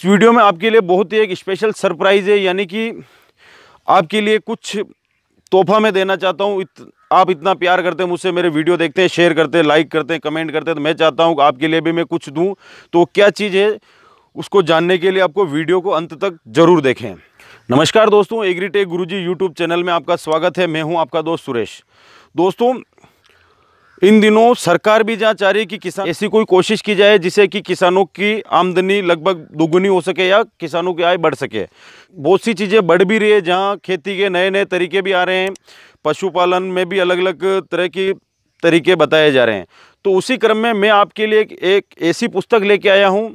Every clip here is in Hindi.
इस वीडियो में आपके लिए बहुत ही एक स्पेशल सरप्राइज़ है यानी कि आपके लिए कुछ तोहफा मैं देना चाहता हूँ इत, आप इतना प्यार करते हैं मुझसे मेरे वीडियो देखते हैं शेयर करते हैं लाइक करते हैं कमेंट करते हैं तो मैं चाहता हूँ आपके लिए भी मैं कुछ दूँ तो क्या चीज़ है उसको जानने के लिए आपको वीडियो को अंत तक ज़रूर देखें नमस्कार दोस्तों एग्रीटेक गुरुजी यूट्यूब चैनल में आपका स्वागत है मैं हूं आपका दोस्त सुरेश दोस्तों इन दिनों सरकार भी जहाँ चाह रही है कि किसान ऐसी कोई कोशिश की जाए जिससे कि किसानों की आमदनी लगभग दोगुनी हो सके या किसानों की आय बढ़ सके बहुत सी चीज़ें बढ़ भी रही है जहाँ खेती के नए नए तरीके भी आ रहे हैं पशुपालन में भी अलग अलग तरह की तरीके बताए जा रहे हैं तो उसी क्रम में मैं आपके लिए एक ऐसी पुस्तक लेके आया हूँ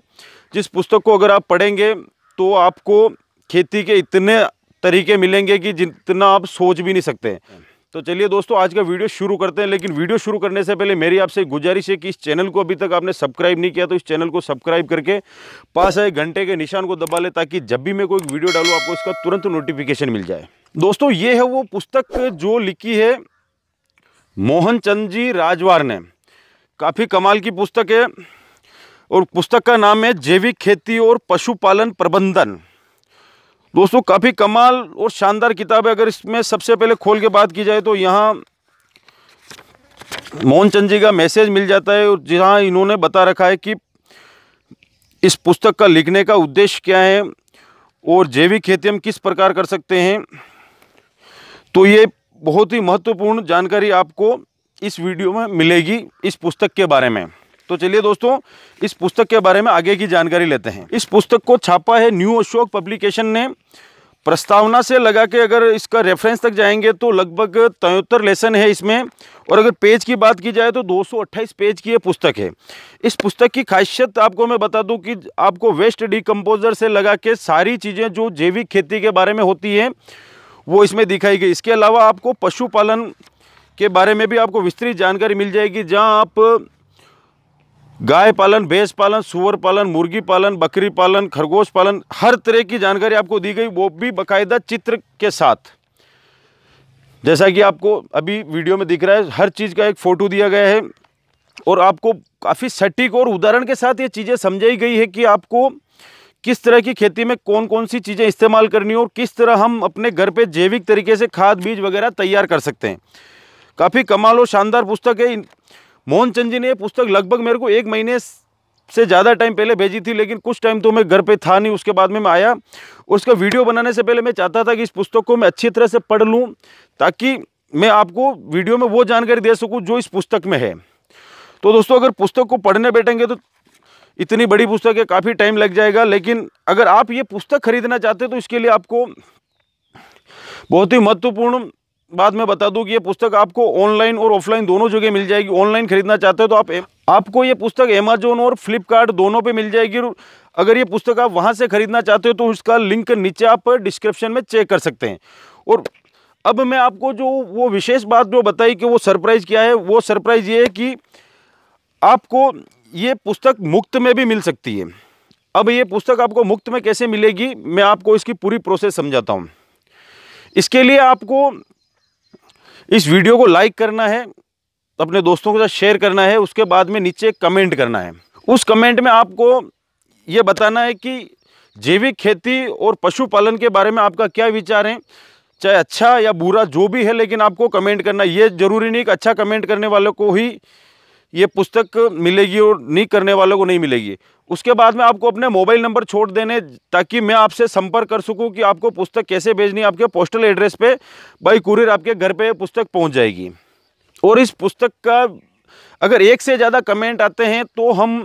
जिस पुस्तक को अगर आप पढ़ेंगे तो आपको खेती के इतने तरीके मिलेंगे कि जितना आप सोच भी नहीं सकते तो चलिए दोस्तों आज का वीडियो शुरू करते हैं लेकिन वीडियो शुरू करने से पहले मेरी आपसे गुजारिश है कि इस चैनल को अभी तक आपने सब्सक्राइब नहीं किया तो इस चैनल को सब्सक्राइब करके पास आए घंटे के निशान को दबा ले ताकि जब भी मैं कोई वीडियो डालूँ आपको इसका तुरंत नोटिफिकेशन मिल जाए दोस्तों ये है वो पुस्तक जो लिखी है मोहन चंद जी राजवार ने काफ़ी कमाल की पुस्तक है और पुस्तक का नाम है जैविक खेती और पशुपालन प्रबंधन दोस्तों काफ़ी कमाल और शानदार किताब है अगर इसमें सबसे पहले खोल के बात की जाए तो यहाँ मोहनचंद जी का मैसेज मिल जाता है और जहाँ इन्होंने बता रखा है कि इस पुस्तक का लिखने का उद्देश्य क्या है और जैविक खेती हम किस प्रकार कर सकते हैं तो ये बहुत ही महत्वपूर्ण जानकारी आपको इस वीडियो में मिलेगी इस पुस्तक के बारे में तो चलिए दोस्तों इस पुस्तक के बारे में आगे की जानकारी लेते हैं इस पुस्तक को छापा है न्यू अशोक पब्लिकेशन ने प्रस्तावना से लगा के अगर इसका रेफरेंस तक जाएंगे तो लगभग तयोत्तर लेसन है इसमें और अगर पेज की बात की जाए तो 228 पेज की ये पुस्तक है इस पुस्तक की खासियत आपको मैं बता दूं कि आपको वेस्ट डिकम्पोजर से लगा के सारी चीज़ें जो जैविक खेती के बारे में होती है वो इसमें दिखाई गई इसके अलावा आपको पशुपालन के बारे में भी आपको विस्तृत जानकारी मिल जाएगी जहाँ आप गाय पालन भैंस पालन सुअर पालन मुर्गी पालन बकरी पालन खरगोश पालन हर तरह की जानकारी आपको दी गई वो भी बाकायदा चित्र के साथ जैसा कि आपको अभी वीडियो में दिख रहा है हर चीज़ का एक फ़ोटो दिया गया है और आपको काफ़ी सटीक और उदाहरण के साथ ये चीज़ें समझाई गई है कि आपको किस तरह की खेती में कौन कौन सी चीज़ें इस्तेमाल करनी हो और किस तरह हम अपने घर पे जैविक तरीके से खाद बीज वगैरह तैयार कर सकते हैं काफ़ी कमाल और शानदार पुस्तक है मोहन चंद जी ने यह पुस्तक लगभग मेरे को एक महीने से ज़्यादा टाइम पहले भेजी थी लेकिन कुछ टाइम तो मैं घर पे था नहीं उसके बाद में मैं आया उसका वीडियो बनाने से पहले मैं चाहता था कि इस पुस्तक को मैं अच्छी तरह से पढ़ लूँ ताकि मैं आपको वीडियो में वो जानकारी दे सकूँ जो इस पुस्तक में है तो दोस्तों अगर पुस्तक को पढ़ने बैठेंगे तो इतनी बड़ी पुस्तक है काफ़ी टाइम लग जाएगा लेकिन अगर आप ये पुस्तक खरीदना चाहते हैं तो इसके लिए आपको बहुत ही महत्वपूर्ण बाद में बता दूं कि ये पुस्तक आपको ऑनलाइन और ऑफलाइन दोनों जगह मिल जाएगी ऑनलाइन खरीदना चाहते हो तो आप आपको ये पुस्तक अमेजोन और फ्लिपकार्ट दोनों पे मिल जाएगी और अगर ये पुस्तक आप वहाँ से खरीदना चाहते हो तो उसका लिंक नीचे आप डिस्क्रिप्शन में चेक कर सकते हैं और अब मैं आपको जो वो विशेष बात जो बताई कि वो सरप्राइज़ क्या है वो सरप्राइज़ ये है कि आपको ये पुस्तक मुफ्त में भी मिल सकती है अब ये पुस्तक आपको मुफ्त में कैसे मिलेगी मैं आपको इसकी पूरी प्रोसेस समझाता हूँ इसके लिए आपको इस वीडियो को लाइक करना है अपने दोस्तों के साथ शेयर करना है उसके बाद में नीचे कमेंट करना है उस कमेंट में आपको ये बताना है कि जैविक खेती और पशुपालन के बारे में आपका क्या विचार है चाहे अच्छा या बुरा जो भी है लेकिन आपको कमेंट करना ये ज़रूरी नहीं कि अच्छा कमेंट करने वालों को ही ये पुस्तक मिलेगी और नहीं करने वालों को नहीं मिलेगी उसके बाद में आपको अपने मोबाइल नंबर छोड़ देने ताकि मैं आपसे संपर्क कर सकूं कि आपको पुस्तक कैसे भेजनी आपके पोस्टल एड्रेस पे बाई कुरियर आपके घर पे पुस्तक पहुंच जाएगी और इस पुस्तक का अगर एक से ज़्यादा कमेंट आते हैं तो हम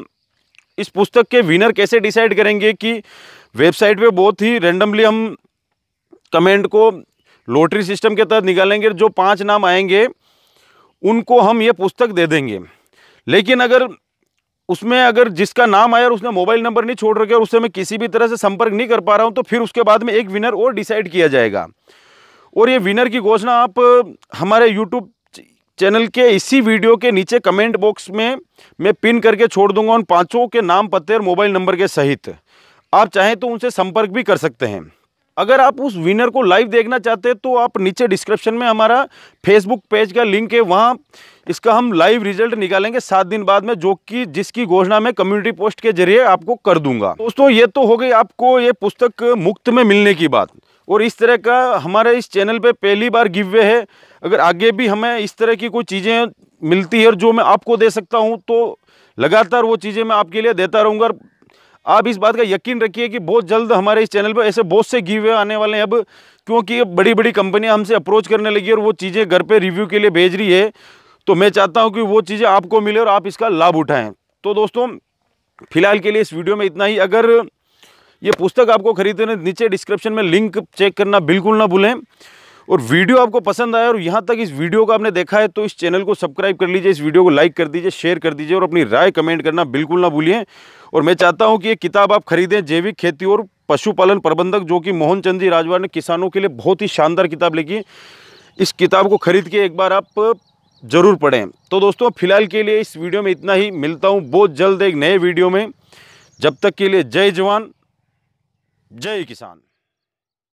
इस पुस्तक के विनर कैसे डिसाइड करेंगे कि वेबसाइट पर बहुत ही रेंडमली हम कमेंट को लॉटरी सिस्टम के तहत निकालेंगे जो पाँच नाम आएंगे उनको हम ये पुस्तक दे देंगे लेकिन अगर उसमें अगर जिसका नाम आया और उसने मोबाइल नंबर नहीं छोड़ रखे और उससे मैं किसी भी तरह से संपर्क नहीं कर पा रहा हूँ तो फिर उसके बाद में एक विनर और डिसाइड किया जाएगा और ये विनर की घोषणा आप हमारे यूट्यूब चैनल के इसी वीडियो के नीचे कमेंट बॉक्स में मैं पिन करके छोड़ दूंगा उन पांचों के नाम पते और मोबाइल नंबर के सहित आप चाहें तो उनसे संपर्क भी कर सकते हैं अगर आप उस विनर को लाइव देखना चाहते हैं तो आप नीचे डिस्क्रिप्शन में हमारा फेसबुक पेज का लिंक है वहाँ इसका हम लाइव रिजल्ट निकालेंगे सात दिन बाद में जो कि जिसकी घोषणा मैं कम्युनिटी पोस्ट के जरिए आपको कर दूंगा दोस्तों ये तो हो गई आपको ये पुस्तक मुफ्त में मिलने की बात और इस तरह का हमारे इस चैनल पे पहली बार गिव वे है अगर आगे भी हमें इस तरह की कोई चीज़ें मिलती है और जो मैं आपको दे सकता हूँ तो लगातार वो चीज़ें मैं आपके लिए देता रहूँगा आप इस बात का यकीन रखिए कि बहुत जल्द हमारे इस चैनल पर ऐसे बहुत से गिव वे आने वाले हैं अब क्योंकि बड़ी बड़ी कंपनियाँ हमसे अप्रोच करने लगी और वो चीज़ें घर पर रिव्यू के लिए भेज रही है तो मैं चाहता हूँ कि वो चीज़ें आपको मिले और आप इसका लाभ उठाएँ तो दोस्तों फिलहाल के लिए इस वीडियो में इतना ही अगर ये पुस्तक आपको खरीदने नीचे डिस्क्रिप्शन में लिंक चेक करना बिल्कुल ना भूलें और वीडियो आपको पसंद आया और यहाँ तक इस वीडियो को आपने देखा है तो इस चैनल को सब्सक्राइब कर लीजिए इस वीडियो को लाइक कर दीजिए शेयर कर दीजिए और अपनी राय कमेंट करना बिल्कुल ना भूलिए और मैं चाहता हूँ कि ये किताब आप खरीदें जैविक खेती और पशुपालन प्रबंधक जो कि मोहन चंद जी राजवार ने किसानों के लिए बहुत ही शानदार किताब लिखी इस किताब को खरीद के एक बार आप ज़रूर पढ़ें तो दोस्तों फिलहाल के लिए इस वीडियो में इतना ही मिलता हूँ बहुत जल्द एक नए वीडियो में जब तक के लिए जय जवान जय किसान